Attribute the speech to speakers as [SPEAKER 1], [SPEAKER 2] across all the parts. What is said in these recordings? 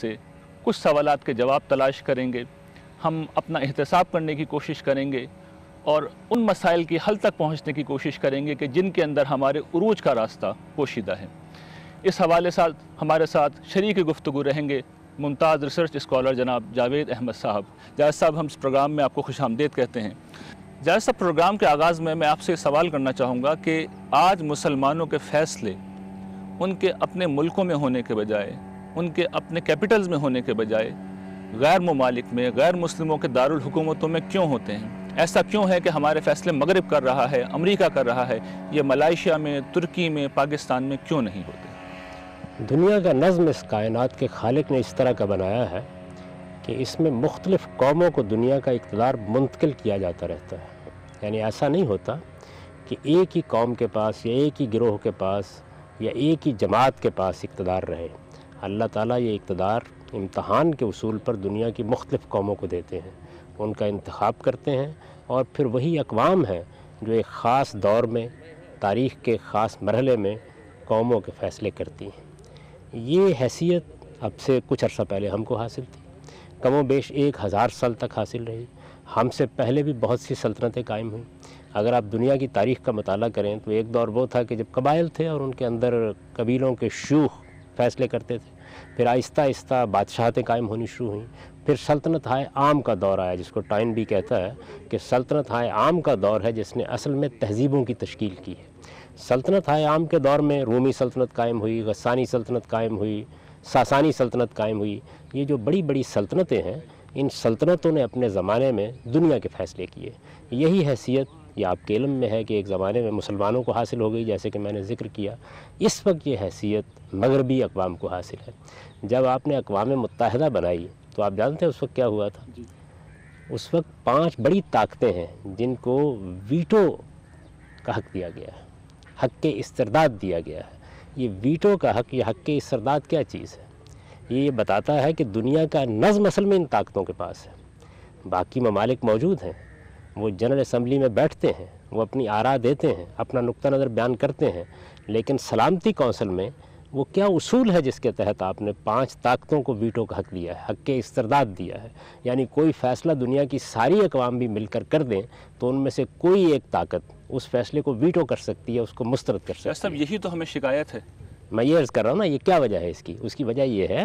[SPEAKER 1] से कुछ सवाल के जवाब तलाश करेंगे हम अपना एहतसाब करने की कोशिश करेंगे और उन मसाइल की हल तक पहुंचने की कोशिश करेंगे कि जिनके अंदर हमारे उरूज का रास्ता पोशीदा है इस हवाले साथ हमारे साथ शरीक गुफ्तु रहेंगे मुमताज़ रिसर्च स्कॉलर जनाब जावेद अहमद साहब जावेद साहब हम इस प्रोग्राम में आपको खुश आमदेद कहते हैं जावेद साहब प्रोग्राम के आगाज़ में मैं आपसे सवाल करना चाहूँगा कि आज मुसलमानों के फ़ैसले उनके अपने मुल्कों में होने के बजाय उनके अपने कैपिटल्स में होने के बजाय गैर ममालिक में गैर मुस्लिमों के दारकूमतों में क्यों होते हैं ऐसा क्यों है कि हमारे फैसले मगरब कर रहा है अमरीका कर रहा है ये मलाइशिया में तुर्की में पाकिस्तान में क्यों नहीं होते
[SPEAKER 2] दुनिया का नज़म इस कायनात के खालिक ने इस तरह का बनाया है कि इसमें मुख्तलिफ़ कौमों को दुनिया का इकतदार मुंतकिल किया जाता रहता है यानी ऐसा नहीं होता कि एक ही कौम के पास या एक ही गिरोह के पास या एक ही जमात के पास इकतदार रहे अल्लाह ताला ये इकतदार इम्तहान के उसूल पर दुनिया की मुख्तफ कौमों को देते हैं उनका इंतखब करते हैं और फिर वही अकवाम हैं जो एक ख़ास दौर में तारीख़ के ख़ास मरहले में कौमों के फ़ैसले करती हैं ये हैसियत अब से कुछ अर्सा पहले हमको हासिल थी कमो बेश एक हज़ार साल तक हासिल रही हमसे पहले भी बहुत सी सल्तनतें कायम हुई अगर आप दुनिया की तारीख़ का मताल करें तो एक दौर वो था कि जब कबाइल थे और उनके अंदर कबीलों के शूख फैसले करते थे फिर आहिस्ता आहिस्ता बादशाहतें कायम होनी शुरू हुई फिर सल्तनत हाय आम का दौर आया जिसको टाइन भी कहता है कि सल्तनत हाय आम का दौर है जिसने असल में तहजीबों की तश्कील की है सल्तनत हाय आम के दौर में रोमी सल्तनत कायम हुई गस्सानी सल्तनत कायम हुई सासानी सल्तनत कायम हुई ये जो बड़ी बड़ी सल्तनतें हैं इन सल्तनतों ने अपने ज़माने में दुनिया के फ़ैसले किए यही हैसियत या आपके इलम में है कि एक ज़माने में मुसलमानों को हासिल हो गई जैसे कि मैंने जिक्र किया इस वक्त ये हैसियत मगरबी अकवाम को हासिल है जब आपने अकवाम मुतहदा बनाई तो आप जानते हैं उस वक्त क्या हुआ था उस वक्त पाँच बड़ी ताकतें हैं जिनको वीटो का हक दिया गया है हक के इस्रदाद दिया गया है ये वीटो का हक या हक के इसदाद क्या चीज़ है ये ये बताता है कि दुनिया का नज़म असल में इन ताकतों के पास है बाकी ममालिक मौजूद हैं वो जनरल असम्बली में बैठते हैं वो अपनी आरा देते हैं अपना नुक़ नज़र बयान करते हैं लेकिन सलामती कौंसिल में वो क्या उसूल है जिसके तहत आपने पांच ताकतों को वीटो का हक दिया है हक के इस्तरदाद दिया है यानी कोई फ़ैसला दुनिया की सारी अकवाम भी मिलकर कर दें तो उनमें से कोई एक ताकत उस फैसले को वीटो कर सकती है उसको मुस्तरद कर
[SPEAKER 1] सकती है यही तो हमें शिकायत है
[SPEAKER 2] मैं ये अर्ज़ कर रहा हूँ ना ये क्या वजह है इसकी उसकी वजह यह है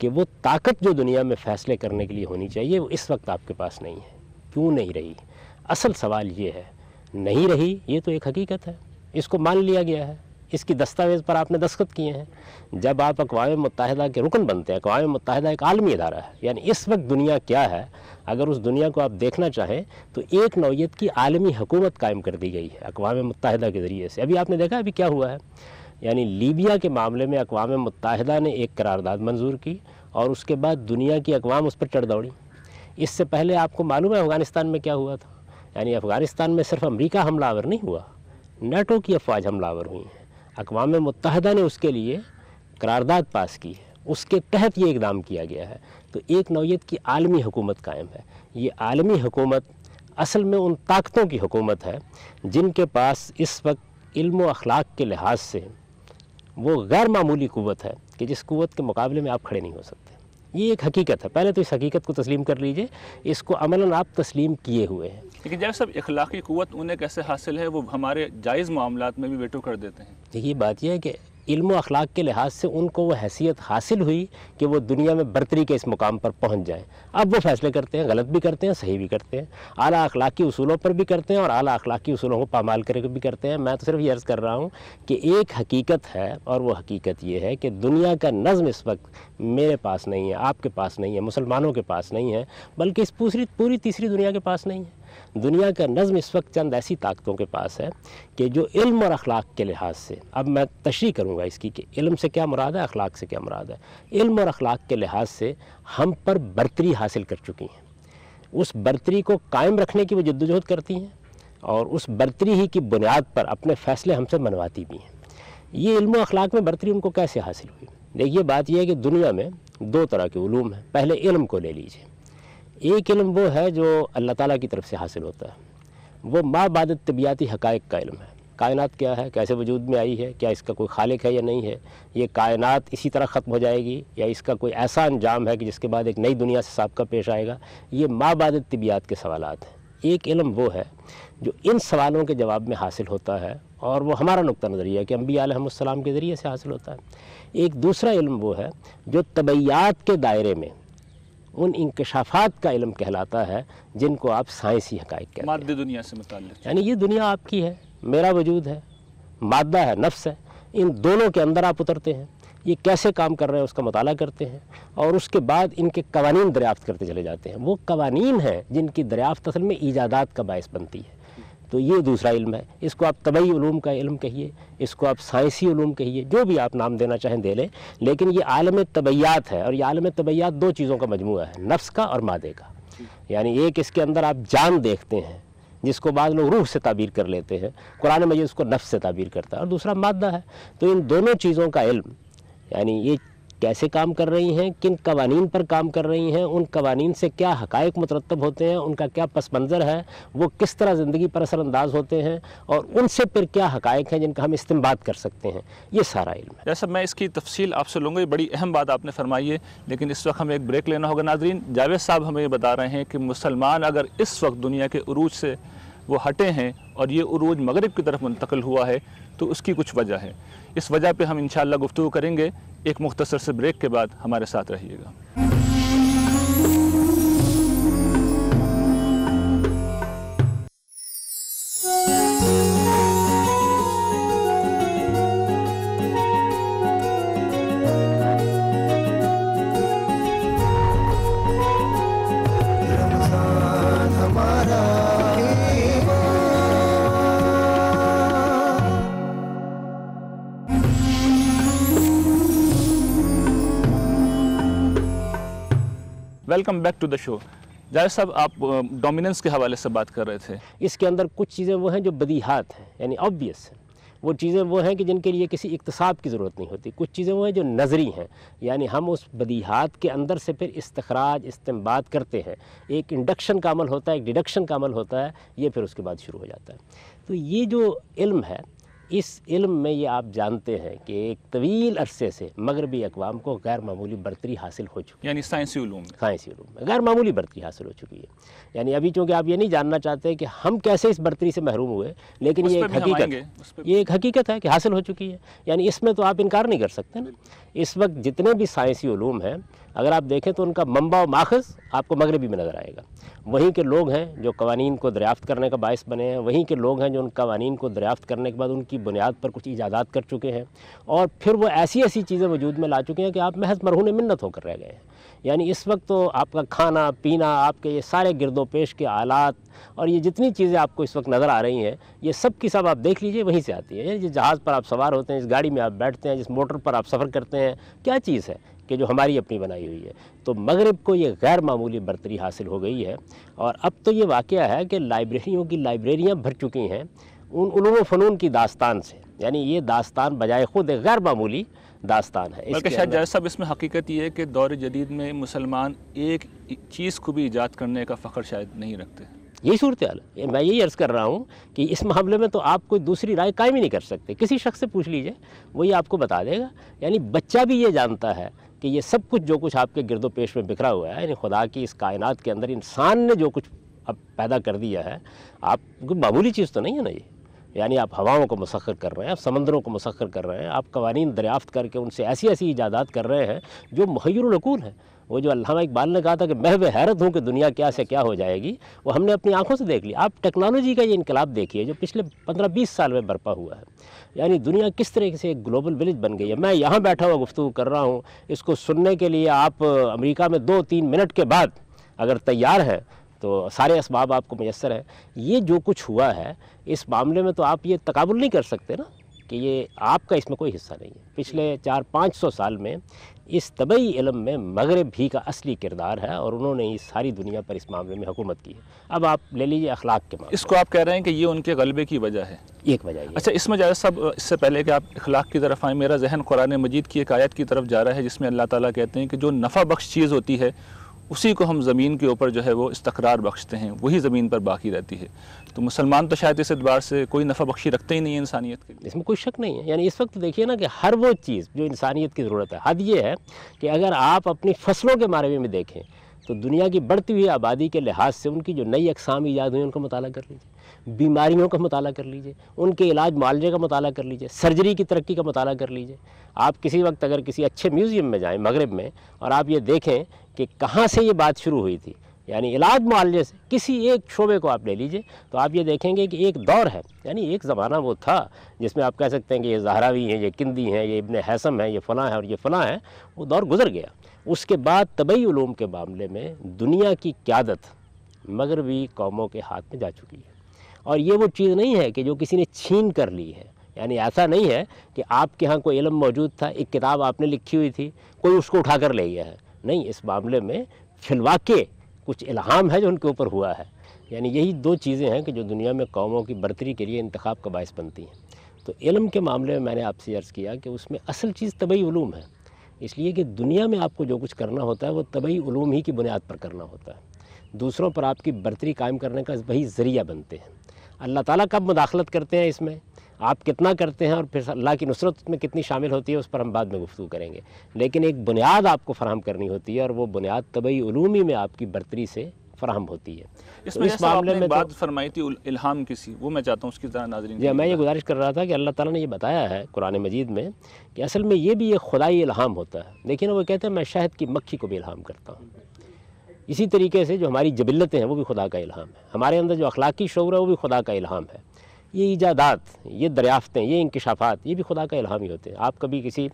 [SPEAKER 2] कि वो ताकत जो दुनिया में फ़ैसले करने के लिए होनी चाहिए वो इस वक्त आपके पास नहीं है क्यों नहीं रही असल सवाल ये है नहीं रही ये तो एक हकीकत है इसको मान लिया गया है इसकी दस्तावेज़ पर आपने दस्खत किए हैं जब आप अकवा मुतहदा के रुकन बनते हैं अकवा मुतहदा एक आलमी अदारा है यानी इस वक्त दुनिया क्या है अगर उस दुनिया को आप देखना चाहें तो एक नौीयत की आलमी हकूमत कायम कर दी गई है अकवा मुतहदा के ज़रिए से अभी आपने देखा अभी क्या हुआ है यानी लीबिया के मामले में अकवा मुतहदा ने एक करारदाद मंजूर की और उसके बाद दुनिया की अकवाम उस पर चढ़ दौड़ी इससे पहले आपको मालूम है अफ़गानिस्तान में क्या हुआ था यानी अफ़गानिस्तान में सिर्फ अमेरिका हमलावर नहीं हुआ नाटो की अफवाज हमलावर हुई हैं अकवा मुतहदा ने उसके लिए करारदाद पास की है उसके तहत ये इकदाम किया गया है तो एक नौीयत की आलमी हुकूमत कायम है ये आलमी हुकूमत असल में उन ताकतों की हुकूमत है जिनके पास इस वक्त इल्म अखलाक के लिहाज से वो गैर मामूली क़वत है कि जिस क़वत के मुकाबले में आप खड़े नहीं हो सकते ये एक हकीकत है पहले तो इस हकीकत को तस्लीम कर लीजिए इसको अमला आप तस्लीम किए हुए हैं
[SPEAKER 1] लेकिन जैसे सब इखलाकी क़वत उन्हें कैसे हासिल है वो हमारे जायज़ मामला में भी वेटो कर देते हैं
[SPEAKER 2] देखिए बात यह है कि इल्म अखलाक के लिहाज से उनको वो हैसियत हासिल हुई कि वो दुनिया में बरतरी के इस मुकाम पर पहुंच जाएं अब वो फैसले करते हैं गलत भी करते हैं सही भी करते हैं आला अखलाकी असूलों पर भी करते हैं और आला अखलाकी उसूलों को पामाल करके भी करते हैं मैं तो सिर्फ ये अर्ज़ कर रहा हूँ कि एक हकीकत है और वो हकीकत ये है कि दुनिया का नज़म इस वक्त मेरे पास नहीं है आपके पास नहीं है मुसलमानों के पास नहीं है बल्कि इस पूरी पूरी तीसरी दुनिया के पास नहीं है दुनिया का नज़म इस वक्त चंद ऐसी ताकतों के पास है कि जो इल्म और अखलाक के लिहाज से अब मैं तशरी करूँगा इसकी कि इल्म से क्या मुराद है अखलाक से क्या मुराद है इल्म और अखलाक के लिहाज से हम पर बरतरी हासिल कर चुकी हैं उस बरतरी को कायम रखने की वो जद्दोजहद करती हैं और उस बरतरी ही की बुनियाद पर अपने फ़ैसले हमसे मनवाती भी हैं ये इल्म अखलाक में बरतरी उनको कैसे हासिल हुई देखिए बात यह है कि दुनिया में दो तरह के ूम हैं पहले इल्म को ले लीजिए एक इलम वो है जो अल्लाह ताला की तरफ से हासिल होता है वो माँ बाद तबियाती हक का इलम है कायनात क्या है कैसे वजूद में आई है क्या इसका कोई खालिक है या नहीं है ये कायनात इसी तरह ख़त्म हो जाएगी या इसका कोई ऐसा अंजाम है कि जिसके बाद एक नई दुनिया से सबका पेश आएगा ये माँ बाद तबियात के सवाल हैं एक इलम वो है जो इन सवालों के जवाब में हासिल होता है और वो हमारा नुक़ नज़रिया है कि अम्बी आलम के ज़रिए से हासिल होता है एक दूसरा इलम वो है जो तबैयात के दायरे में उन इंकशाफात का इलम कहलाता है जिनको आप साइंसी हक कहते
[SPEAKER 1] मादे दुनिया से मुतल
[SPEAKER 2] यानी ये दुनिया आपकी है मेरा वजूद है मादा है नफ्स है इन दोनों के अंदर आप उतरते हैं ये कैसे काम कर रहे हैं उसका मताल करते हैं और उसके बाद इनके कवानीन दरियाफ्त करते चले जाते हैं वो कवानीन हैं जिनकी दरियाफ्त असल में ईजादात का बायस बनती है तो ये दूसरा इल्म है इसको आप तबई ूम का इल्म कहिए इसको आप साइंसी ूम कहिए जो भी आप नाम देना चाहें दे लें लेकिन ये आलम तबैयात है और ये आलम तबैयात दो चीज़ों का मजमू है नफ्स का और मादे का यानी एक इसके अंदर आप जान देखते हैं जिसको बाद लोग रूह से ताबीर कर लेते हैं कुरान मजीद उसको नफ्स से ताबीर करता है और दूसरा मादा है तो इन दोनों चीज़ों का इल्म यानी ये कैसे काम कर रही हैं किन कवानीन पर काम कर रही हैं उन कवानीन से क्या हकायक मुतरतब होते हैं उनका क्या पस मंज़र है वो किस तरह ज़िंदगी पर असरानंदाज होते हैं और उनसे फिर क्या हकायक हैं जिनका हम इस्तेमाल कर सकते हैं ये सारा इल्म
[SPEAKER 1] है जैसा मैं इसकी तफसील आपसे लूँगा ये बड़ी अहम बात आपने फरमाई है लेकिन इस वक्त हमें एक ब्रेक लेना होगा नाजरीन जावेद साहब हमें ये बता रहे हैं कि मुसलमान अगर इस वक्त दुनिया के अरूज से वो हटे हैं और ये अरूज मगरब की तरफ मुंतकिल हुआ है तो उसकी कुछ वजह है इस वजह पे हम इन गुफ्तु करेंगे एक मुख्तसर से ब्रेक के बाद हमारे साथ रहिएगा welcome back to the show Javed साहब आप डोमिनेंस के हवाले से बात कर रहे थे इसके
[SPEAKER 2] अंदर कुछ चीज़ें वो हैं जो बदीहात हैं यानी ऑब्वियस हैं वो चीज़ें वो हैं कि जिनके लिए किसी इकतसाब की ज़रूरत नहीं होती कुछ चीज़ें वो हैं जो नज़री हैं यानी हम उस बदीहात के अंदर से फिर इस्तखराज इस्तेमाल करते हैं एक इंडक्शन का अमल होता है एक डिडक्शन का अमल होता है ये फिर उसके बाद शुरू हो जाता है तो ये जो इल्म है इस इल्म में ये आप जानते हैं कि एक तवील अरसे से मगरबी अकवाम को गैर मामूली बरतरी हासिल हो चुकी है यानी साइंसी साइंसी में गैर मामूली बरतरी हासिल हो चुकी है यानी अभी चूँकि आप ये नहीं जानना चाहते कि हम कैसे इस बरतरी से महरूम हुए लेकिन ये एक हकीकत ये एक हकीकत है कि हासिल हो चुकी है यानी इसमें तो आप इनकार नहीं कर सकते ना इस वक्त जितने भी साइंसी ूम हैं अगर आप देखें तो उनका मम्बा माखज़ आपको मगरबी में नज़र आएगा वहीं के लोग हैं जो कवानी को दरियाफ़त करने का बायस बने हैं वहीं के लोग हैं जो उन कवानी को दरियाफ़त करने के बाद उनकी बुनियाद पर कुछ ईजादात कर चुके हैं और फिर वो ऐसी ऐसी चीज़ें वजूद में ला चुके हैं कि आप महज मरहून मन्नत होकर रह गए हैं यानी इस वक्त तो आपका खाना पीना आपके ये सारे गिरदो पेश के आलात और ये जितनी चीज़ें आपको इस वक्त नज़र आ रही हैं ये सब की सब आप देख लीजिए वहीं से आती है यानी जिस जहाज़ पर आप सवार होते हैं जिस गाड़ी में आप बैठते हैं जिस मोटर पर आप सफ़र करते हैं क्या चीज़ है कि जो हमारी अपनी बनाई हुई है तो मगरब को ये गैर मामूली बरतरी हासिल हो गई है और अब तो ये वाक़ है कि लाइब्रेरियों की लाइब्रेरियाँ भर चुकी हैं उन उलूम फ़नून की दास्तान से यानी ये दास्तान बजाय ख़ुद गैर मामूली दास्तान है बल्कि शायद जायद
[SPEAKER 1] साहब इसमें हकीकत ये है कि दौर जदीद में मुसलमान एक चीज़ को भी ईजाद करने का फ़ख्र शायद नहीं रखते यही सूरत हाल
[SPEAKER 2] मैं यही अर्ज़ कर रहा हूँ कि इस मामले में तो आप कोई दूसरी राय कायम ही नहीं कर सकते किसी शख्स से पूछ लीजिए वही आपको बता देगा यानी बच्चा भी ये जानता है कि ये सब कुछ जो कुछ आपके गिरदो पेश में बिखरा हुआ है यानी खुदा की इस कायनात के अंदर इंसान ने जो कुछ अब पैदा कर दिया है आप कोई मामूली चीज़ तो नहीं है ना ये यानी आप हवाओं को मसखर कर रहे हैं आप समंदरों को मसखर कर रहे हैं आप कवानीन दरियाफ्त करके उनसे ऐसी ऐसी इजादात कर रहे हैं जो महयरकून है वो जो अल्लामा इकबाल ने कहा था कि मैं हैरत हूँ कि दुनिया क्या से क्या हो जाएगी वो हमने अपनी आँखों से देख लिया आप टेक्नोलॉजी का ये इनकलाब देखिए जो पिछले पंद्रह बीस साल में बरपा हुआ है यानी दुनिया किस तरीके से एक ग्लोबल विलेज बन गई है मैं यहाँ बैठा हुआ गुफ्तु कर रहा हूँ इसको सुनने के लिए आप अमरीका में दो तीन मिनट के बाद अगर तैयार हैं तो सारे इसबाब आपको मैसर हैं ये जो कुछ हुआ है इस मामले में तो आप ये तकबुल नहीं कर सकते ना कि ये आपका इसमें कोई हिस्सा नहीं है पिछले चार पाँच सौ साल में इस तबई इलम में मगरब भी का असली किरदार है और उन्होंने ही सारी दुनिया पर इस मामले में हुकूमत की है अब आप ले लीजिए अखलाक के
[SPEAKER 1] मामले इसको आप कह रहे हैं कि ये उनके गलबे की वजह है एक वजह अच्छा इसमें जाए सब इससे पहले कि आप अखलाक की तरफ आएँ मेरा जहन कुरान मजीद की एक आयत की तरफ जा रहा है जिसमें अल्लाह ताली कहते हैं कि जो नफ़ा बख्श चीज़ होती है उसी को हम ज़मीन के ऊपर जो है वो इस्तकरार बख्शते हैं वही ज़मीन पर बाकी रहती है तो मुसलमान तो शायद इस एतबार से कोई नफ़ा बख्शी रखते ही नहीं है इंसानियत के इसमें कोई शक नहीं है यानी इस वक्त
[SPEAKER 2] देखिए ना कि हर वो चीज़ जो इंसानियत की ज़रूरत है हद ये है कि अगर आप अपनी फसलों के बारे में देखें तो दुनिया की बढ़ती हुई आबादी के लिहाज से उनकी जो नई अकसाम ईजाद हुई उनका मताल कर लीजिए बीमारियों का मताल कर लीजिए उनके इलाज मालजे का मताल कर लीजिए सर्जरी की तरक्की का मताल कर लीजिए आप किसी वक्त अगर किसी अच्छे म्यूज़ियम में जाएँ मगरब में और आप ये देखें कि कहाँ से ये बात शुरू हुई थी यानी इलाज मालजे से किसी एक शोबे को आप ले लीजिए तो आप ये देखेंगे कि एक दौर है यानी एक ज़माना वो था जिसमें आप कह सकते हैं कि ये जहरावी हैं ये किंदी हैं ये इबन हैसम हैं ये फ़लाँ हैं और ये फ़लाँ है वो दौर गुजर गया उसके बाद तबई ूम के मामले में दुनिया की क्यादत मगरबी कौमों के हाथ में जा चुकी है और ये वो चीज़ नहीं है कि जो किसी ने छीन कर ली है यानी ऐसा नहीं है कि आपके यहाँ कोई इलम मौजूद था एक किताब आपने लिखी हुई थी कोई उसको उठा कर ले गया है नहीं इस मामले में खिलवा के कुछ इल्हाम है जो उनके ऊपर हुआ है यानी यही दो चीज़ें हैं कि जो दुनिया में कौमों की बरतरी के लिए इंतखब का बायस बनती हैं तो इलम के मामले में मैंने आपसे अर्ज़ किया कि उसमें असल चीज़ तबई ूम है इसलिए कि दुनिया में आपको जो कुछ करना होता है वो तबई ूम ही की बुनियाद पर करना होता है दूसरों पर आपकी बरतरी कायम करने का वही ज़रिया बनते हैं अल्लाह ताली कब मुदाखलत करते हैं इसमें आप कितना करते हैं और फिर अल्लाह की नुसरत में कितनी शामिल होती है उस पर हम बाद में गुफ्तु करेंगे लेकिन एक बुनियाद आपको फराम करनी होती है और वो बुनियाद तबई ूमी में आपकी बरतरी से फराहम होती है इसमें इस तो मामले में तो- बात
[SPEAKER 1] फरमाई थी इल्हाम किसी वो मैं चाहता हूँ उसकी तरह नाजरी जी मैं ये
[SPEAKER 2] गुजारिश कर रहा था कि अल्लाह ताला ने ये बताया है कुरान मजीद में कि असल में ये भी एक खुदाई इल्हाम होता है लेकिन वो कहते हैं मैं शहद की मक्खी को भी इल्हाम करता हूँ इसी तरीके से जो हमारी जबिलतें हैं वो भी खुदा का इल्हाम है हमारे अंदर जो अखलाकी शोर है वो भी खुदा का इल्हाम है ये ईजादात ये दरियाफ़तें ये इंकशाफात ये भी खुदा का इल्हाम ही होते हैं आप कभी किसी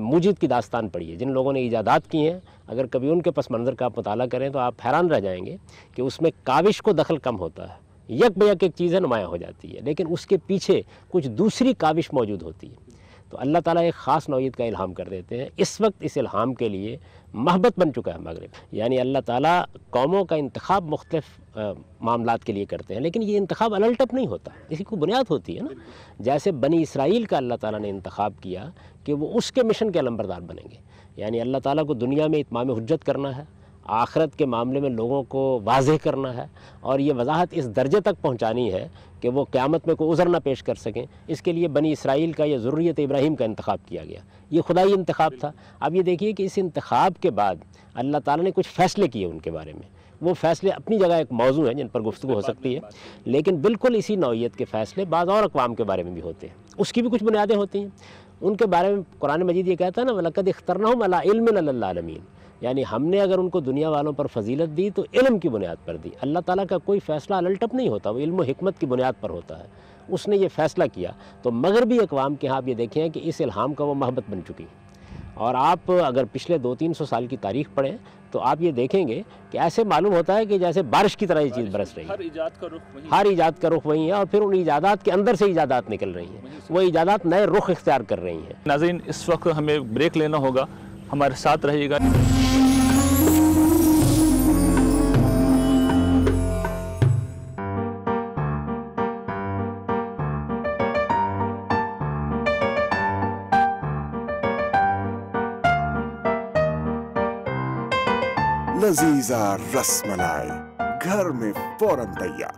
[SPEAKER 2] मुजिद की दास्तान पढ़िए जिन लोगों ने ईजादात की हैं अगर कभी उनके पस मंज़र का आप मताल करें तो आप हैरान रह जाएंगे कि उसमें काविश को दखल कम होता है यक बयक एक चीज़ नुमाया हो जाती है लेकिन उसके पीछे कुछ दूसरी काविश मौजूद होती है तो अल्लाह ताला एक ख़ास नौीयत का इल्हाम कर देते हैं इस वक्त इस इल्हाम के लिए महबत बन चुका है मगरब यानी अल्लाह ताला कौमों का इंतखब मुख्तफ मामला के लिए करते हैं लेकिन ये इंतखब अलटप नहीं होता इसी को बुनियाद होती है ना जैसे बनी इसराइल का अल्लाह ताला ने इंतखब किया कि वो उसके मिशन के अलम्बरदार बनेंगे यानी अल्लाह ताला को दुनिया में इतमाम हजत करना है आखरत के मामले में लोगों को वाजह करना है और ये वजाहत इस दर्जे तक पहुँचानी है कि वो क़्यामत में कोई उज़र ना पेश कर सकें इसके लिए बनी इसराइल का या ज़रूरत इब्राहिम का इंतखब किया गया ये खुदाई इंतखब था अब ये देखिए कि इस इंतखब के बाद अल्लाह ताली ने कुछ फ़ैसले किए उनके बारे में वो फ़ैसले अपनी जगह एक मौजू हैं जिन पर गुफ्तु हो सकती है लेकिन बिल्कुल इसी नौीयत के फ़ैसले बाद और अकवाम के बारे में भी होते हैं उसकी भी कुछ बुनियादें होती हैं उनके बारे में कुरान मजीद ये कहता है ना वलकद अख्तरना अला यानी हमने अगर उनको दुनिया वालों पर फजीलत दी तो इल्म की बुनियाद पर दी अल्लाह ताला का कोई फ़ैसला अलटप नहीं होता वो इल्म हिकमत की बुनियाद पर होता है उसने ये फ़ैसला किया तो मगरबी अकवाम के यहाँ आप ये देखें कि इस इल्हाम का वो महबत बन चुकी है और आप अगर पिछले दो तीन सौ साल की तारीख पढ़ें तो आप ये देखेंगे कि ऐसे मालूम होता है कि जैसे बारिश की तरह ये चीज़ बरस रही है
[SPEAKER 1] हर ईजाद का रुख वही हर
[SPEAKER 2] का रुख वही है और फिर उन ईजादात के अंदर से ईजादात निकल रही हैं वो ईजादात नए रुख इख्तियार कर
[SPEAKER 1] रही हैं नाजीन इस वक्त हमें ब्रेक लेना होगा हमारे साथ रहिएगा
[SPEAKER 2] लजीजा मलाई घर में फौरन तैयार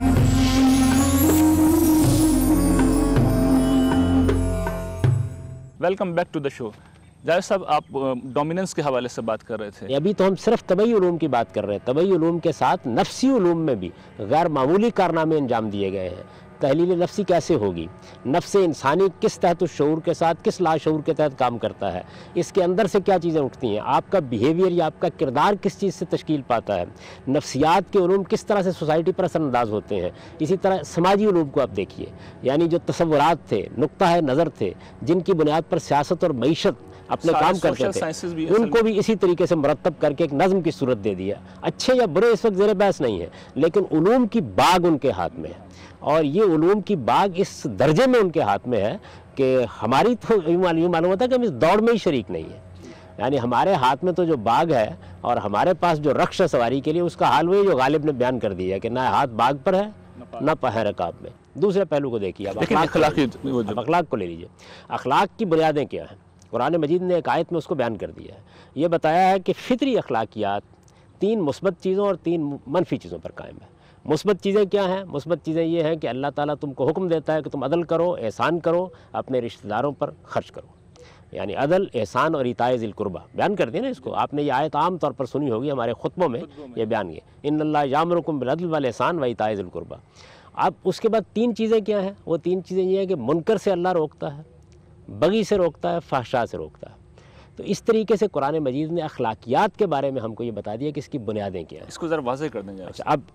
[SPEAKER 1] welcome back to the show Zahir साहब आप डोमिनेंस के हवाले से बात कर रहे
[SPEAKER 2] थे अभी तो हम सिर्फ तबई ूम की बात कर रहे हैं तबई ूम के साथ नफसी ूम में भी गैर मामूली कारनामे अंजाम दिए गए हैं तहलील नफसी कैसे होगी नफ्स इंसानी किस तहत उस शूर के साथ किस लाशूर के तहत काम करता है इसके अंदर से क्या चीज़ें उठती हैं आपका बिहेवियर या आपका किरदार किस चीज़ से तश्कील पाता है नफ्सियात के ूम किस तरह से सोसाइटी पर असरअंदाज होते हैं इसी तरह समाजी ूम को आप देखिए यानी जो तस्वुरात थे नुकता है नज़र थे जिनकी बुनियाद पर सियासत और मीशत अपने काम करते थे भी उनको भी इसी तरीके से मरतब करके एक नज्म की सूरत दे दिया अच्छे या बुरे इस वक्त ज़ेर बहस नहीं है लेकिन ूम की बाग उनके हाथ में है और ये ओलूम की बाग इस दर्जे में उनके हाथ में है कि हमारी तो यूँ मालूम होता है कि हम इस दौड़ में ही शरीक नहीं है यानी हमारे हाथ में तो जो बाग है और हमारे पास जो रक्ष सवारी के लिए उसका हाल वही जो गालिब ने बयान कर दिया कि ना हाथ बाग पर है ना पहे रकाब में दूसरे पहलू को देखिए आप अखलाक अखलाक को ले लीजिए अखलाक की बुनियादें क्या हैं कुरान मजीद ने एक आयत में उसको बयान कर दिया है ये बताया है कि फितरी अखलाकियात तीन मुस्बत चीज़ों और तीन मनफी चीज़ों पर कायम है मुस्बत चीज़ें क्या हैं मुस्बत चीज़ें ये हैं कि अल्लाह ताला तुमको हुक्म देता है कि तुम अदल करो एहसान करो अपने रिश्तेदारों पर खर्च करो यानी अदल एहसान और इताए ज़िलकुरबा बयान कर दिया ना इसको आपने ये आयत आम तौर पर सुनी होगी हमारे खुतबों में ये बयान ये इन अल्लाह यामरकुम बिलदल वाल एहसान व इताए ज़िलकुरबा अब उसके बाद तीन चीज़ें क्या हैं वो तीन चीज़ें ये हैं कि मुनकर से अल्लाह रोकता है बगी से रोकता है फाशाह से रोकता है तो इस तरीके से कुरान मजीद ने अखलाकियात के बारे में हमको ये बता दिया कि इसकी बुनियादें क्या हैं इसको ज़रा वाजह कर देंगे अच्छा अब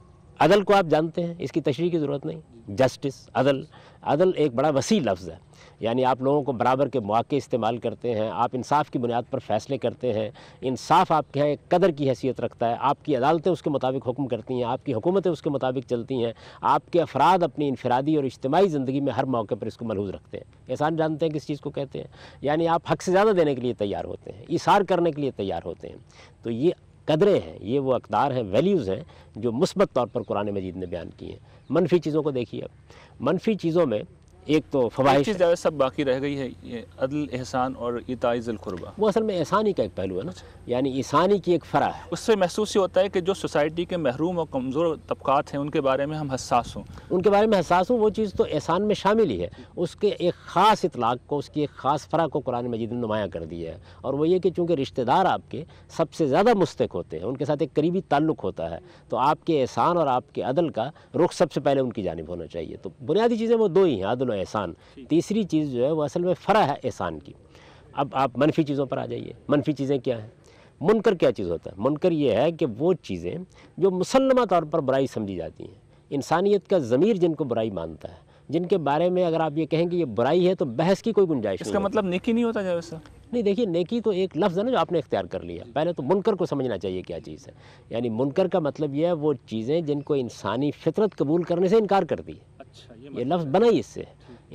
[SPEAKER 2] अदल को आप जानते हैं इसकी तशरी की ज़रूरत नहीं जस्टिस अदल अदल एक बड़ा वसी लफ्ज़ है यानी आप लोगों को बराबर के मौक़े इस्तेमाल करते हैं आप इंसाफ की बुनियाद पर फ़ैसले करते हैं इंसाफ आपके यहाँ एक कदर की हैसियत रखता है आपकी अदालतें उसके मुताबिक हुक्म करती हैं आपकी हुकूमतें उसके मुताबिक चलती हैं आपके अफराद अपनी इनफरादी और इज्तमाही ज़िंदगी में हर मौके पर इसको मलहूज रखते हैं एहसान जानते हैं किस चीज़ को कहते हैं यानी आप हक से ज़्यादा देने के लिए तैयार होते हैं इशार करने के लिए तैयार होते हैं तो ये कदरें हैं ये वो अकदार हैं वैल्यूज़ हैं जो मुस्बत तौर पर कुरान मजीद ने बयान की हैं मनफी चीज़ों को देखिए अब मनफी चीज़ों में एक तो फवाहिश चीज़
[SPEAKER 1] ज़्यादा सब बाकी रह गई है ये अदल एहसान और इताज़लकुरबा वो असल में एहसानी का एक पहलू है ना अच्छा। यानी ईसानी की एक फ़रा है उससे महसूस ही होता है कि जो सोसाइटी के महरूम और कमज़ोर तबक़ात हैं उनके बारे में हम हसास हों उनके
[SPEAKER 2] बारे में हसास हूँ वो चीज़ तो एहसान में शामिल ही है उसके एक ख़ास इतलाक़ को उसकी एक ख़ास फ़रा को कुरान मजीद ने नुमाया कर दिया है और वो ये कि चूँकि रिश्तेदार आपके सबसे ज़्यादा मुस्तक होते हैं उनके साथ एक करीबी ताल्लुक़ होता है तो आपके एहसान और आपके अदल का रुख सबसे पहले उनकी जानब होना चाहिए तो बुनियादी चीज़ें वो दो ही हैं अदल एहसान तीसरी चीज़ जो है वो असल में फ़रा है एहसान की अब आप मनफी चीज़ों पर आ जाइए मनफी चीज़ें क्या हैं मुनकर क्या चीज़ होता है मुनकर ये है कि वो चीज़ें जो मुसलमा तौर पर बुराई समझी जाती हैं इंसानियत का ज़मीर जिनको बुराई मानता है जिनके बारे में अगर आप ये कहें कि ये बुराई है तो बहस की कोई गुंजाइश इसका मतलब नेकी नहीं होता जावेद नहीं देखिए नेकी तो एक लफ्ज़ है ना जो आपने इख्तियार कर लिया पहले तो मुनकर को समझना चाहिए क्या चीज़ है यानी मुनकर का मतलब यह है वो चीज़ें जिनको इंसानी फितरत कबूल करने से इनकार करती है अच्छा, ये, ये मतलब लफ्ज़ बना ही इससे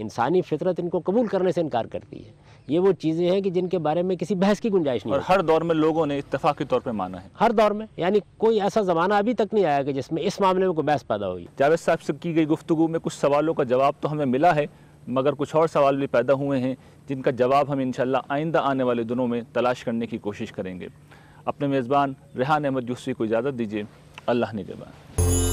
[SPEAKER 2] इंसानी फितरत इनको कबूल करने से इनकार करती है ये वो चीज़ें हैं कि जिनके बारे में किसी बहस की गुंजाइश नहीं और
[SPEAKER 1] हर दौर में लोगों ने इतफाक़ के तौर पर माना है हर दौर में यानी कोई ऐसा ज़माना अभी तक नहीं आया कि जिसमें इस मामले में कोई बहस पैदा हुई जावेद साहब से की गई गुफ्तु में कुछ सवालों का जवाब तो हमें मिला है मगर कुछ और सवाल भी पैदा हुए हैं जिनका जवाब हम इन आइंदा आने वाले दिनों में तलाश करने की कोशिश करेंगे अपने मेज़बान रेहान अहमद यूसवी को इजाज़त दीजिए अल्लाह ने जबान